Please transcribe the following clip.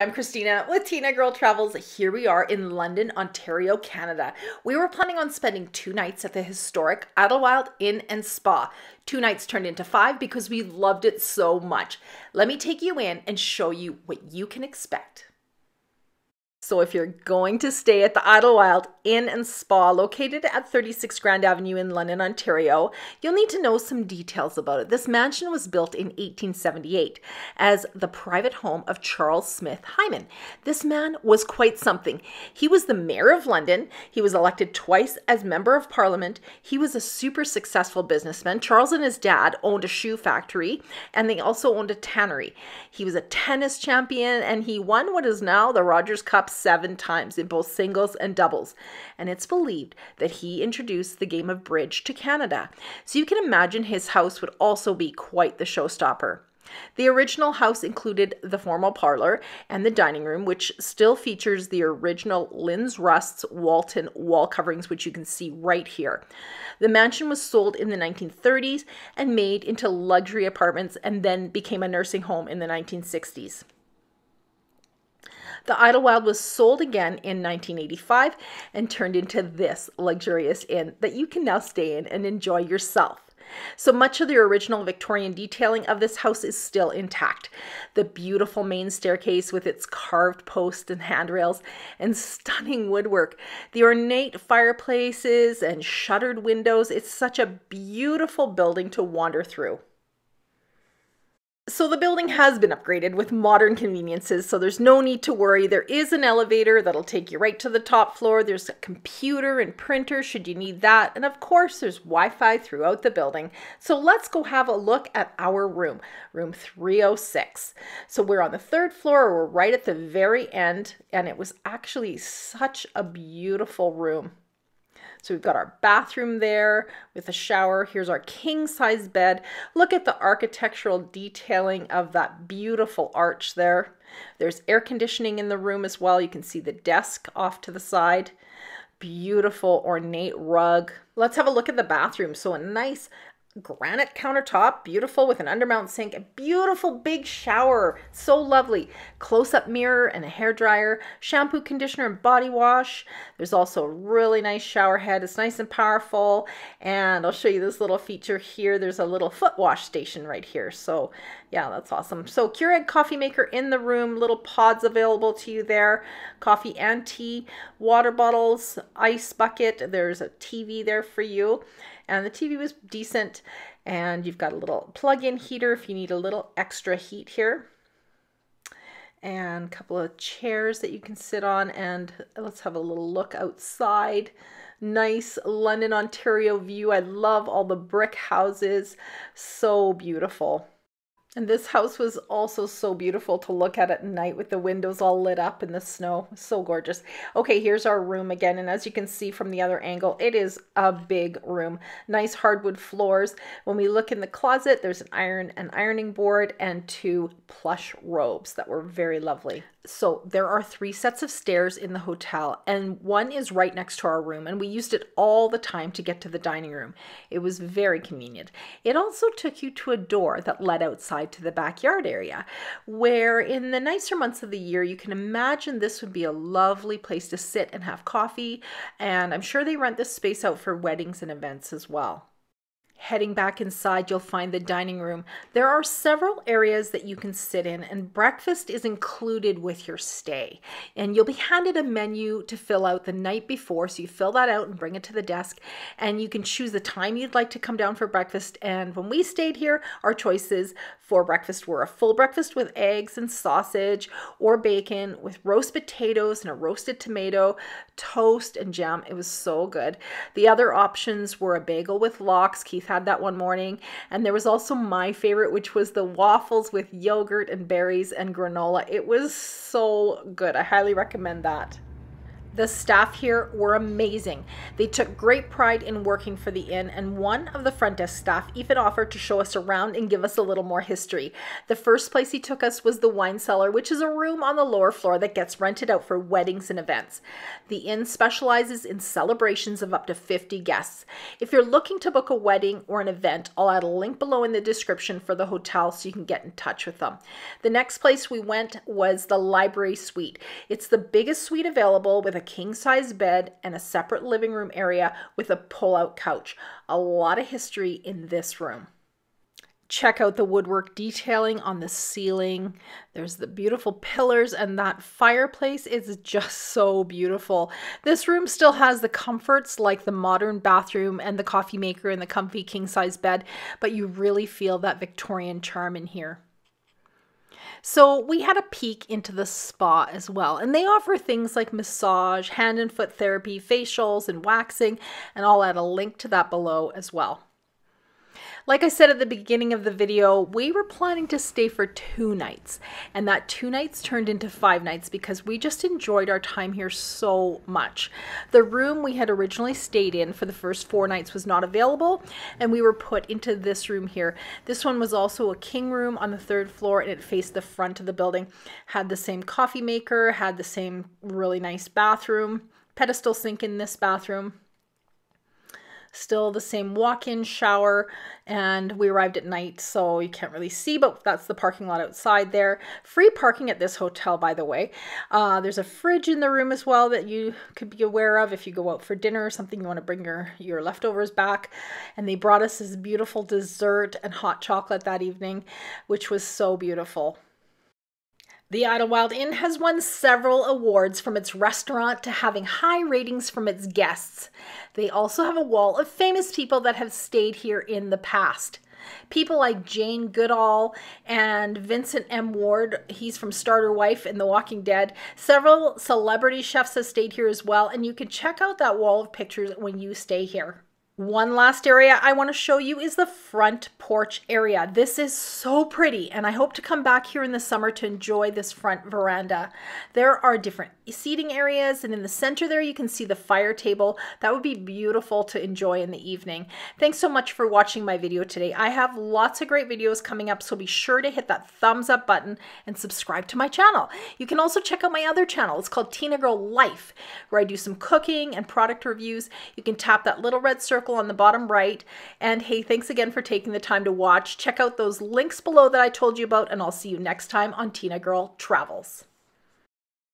I'm Christina with Tina Girl Travels. Here we are in London, Ontario, Canada. We were planning on spending two nights at the historic Idlewild Inn and Spa. Two nights turned into five because we loved it so much. Let me take you in and show you what you can expect. So if you're going to stay at the Idlewild Inn and Spa located at 36 Grand Avenue in London, Ontario, you'll need to know some details about it. This mansion was built in 1878 as the private home of Charles Smith Hyman. This man was quite something. He was the mayor of London, he was elected twice as member of parliament, he was a super successful businessman. Charles and his dad owned a shoe factory and they also owned a tannery. He was a tennis champion and he won what is now the Rogers Cup seven times in both singles and doubles and it's believed that he introduced the game of bridge to Canada. So you can imagine his house would also be quite the showstopper. The original house included the formal parlor and the dining room, which still features the original Linz Rust's Walton wall coverings, which you can see right here. The mansion was sold in the 1930s and made into luxury apartments and then became a nursing home in the 1960s. The Idlewild was sold again in 1985 and turned into this luxurious inn that you can now stay in and enjoy yourself. So much of the original Victorian detailing of this house is still intact. The beautiful main staircase with its carved posts and handrails and stunning woodwork, the ornate fireplaces and shuttered windows, it's such a beautiful building to wander through. So the building has been upgraded with modern conveniences, so there's no need to worry. There is an elevator that'll take you right to the top floor. There's a computer and printer should you need that. And of course, there's Wi-Fi throughout the building. So let's go have a look at our room, room 306. So we're on the third floor, we're right at the very end, and it was actually such a beautiful room. So we've got our bathroom there with a shower. Here's our king size bed. Look at the architectural detailing of that beautiful arch there. There's air conditioning in the room as well. You can see the desk off to the side beautiful ornate rug. Let's have a look at the bathroom. So a nice granite countertop, beautiful with an undermount sink, a beautiful big shower, so lovely. Close-up mirror and a hair dryer, shampoo, conditioner, and body wash. There's also a really nice shower head. It's nice and powerful. And I'll show you this little feature here. There's a little foot wash station right here. So yeah, that's awesome. So Keurig coffee maker in the room, little pods available to you there. Coffee and tea, water bottles, ice bucket. There's a TV there for you and the TV was decent. And you've got a little plug in heater if you need a little extra heat here. And a couple of chairs that you can sit on. And let's have a little look outside nice London, Ontario view. I love all the brick houses. So beautiful. And this house was also so beautiful to look at at night with the windows all lit up in the snow. So gorgeous. Okay, here's our room again. And as you can see from the other angle, it is a big room. Nice hardwood floors. When we look in the closet, there's an iron and ironing board and two plush robes that were very lovely so there are three sets of stairs in the hotel and one is right next to our room and we used it all the time to get to the dining room it was very convenient it also took you to a door that led outside to the backyard area where in the nicer months of the year you can imagine this would be a lovely place to sit and have coffee and i'm sure they rent this space out for weddings and events as well Heading back inside, you'll find the dining room. There are several areas that you can sit in, and breakfast is included with your stay. And you'll be handed a menu to fill out the night before. So you fill that out and bring it to the desk, and you can choose the time you'd like to come down for breakfast. And when we stayed here, our choices for breakfast were a full breakfast with eggs and sausage or bacon with roast potatoes and a roasted tomato, toast and jam. It was so good. The other options were a bagel with lox. Keith had that one morning. And there was also my favorite, which was the waffles with yogurt and berries and granola. It was so good. I highly recommend that. The staff here were amazing. They took great pride in working for the inn, and one of the front desk staff even offered to show us around and give us a little more history. The first place he took us was the wine cellar, which is a room on the lower floor that gets rented out for weddings and events. The inn specializes in celebrations of up to 50 guests. If you're looking to book a wedding or an event, I'll add a link below in the description for the hotel so you can get in touch with them. The next place we went was the library suite. It's the biggest suite available with a king size bed and a separate living room area with a pull out couch. A lot of history in this room. Check out the woodwork detailing on the ceiling. There's the beautiful pillars, and that fireplace is just so beautiful. This room still has the comforts like the modern bathroom and the coffee maker and the comfy king size bed, but you really feel that Victorian charm in here. So we had a peek into the spa as well, and they offer things like massage, hand and foot therapy, facials, and waxing, and I'll add a link to that below as well. Like I said at the beginning of the video, we were planning to stay for two nights, and that two nights turned into five nights because we just enjoyed our time here so much. The room we had originally stayed in for the first four nights was not available, and we were put into this room here. This one was also a king room on the third floor, and it faced the front of the building, had the same coffee maker, had the same really nice bathroom, pedestal sink in this bathroom Still the same walk-in shower and we arrived at night so you can't really see but that's the parking lot outside there. Free parking at this hotel by the way. Uh, there's a fridge in the room as well that you could be aware of if you go out for dinner or something you want to bring your, your leftovers back. And they brought us this beautiful dessert and hot chocolate that evening which was so beautiful. The Idlewild Inn has won several awards from its restaurant to having high ratings from its guests. They also have a wall of famous people that have stayed here in the past. People like Jane Goodall and Vincent M. Ward, he's from Starter Wife and The Walking Dead. Several celebrity chefs have stayed here as well, and you can check out that wall of pictures when you stay here. One last area I want to show you is the front porch area. This is so pretty and I hope to come back here in the summer to enjoy this front veranda. There are different seating areas. And in the center there, you can see the fire table. That would be beautiful to enjoy in the evening. Thanks so much for watching my video today. I have lots of great videos coming up, so be sure to hit that thumbs up button and subscribe to my channel. You can also check out my other channel. It's called Tina Girl Life, where I do some cooking and product reviews. You can tap that little red circle on the bottom right. And hey, thanks again for taking the time to watch. Check out those links below that I told you about, and I'll see you next time on Tina Girl Travels.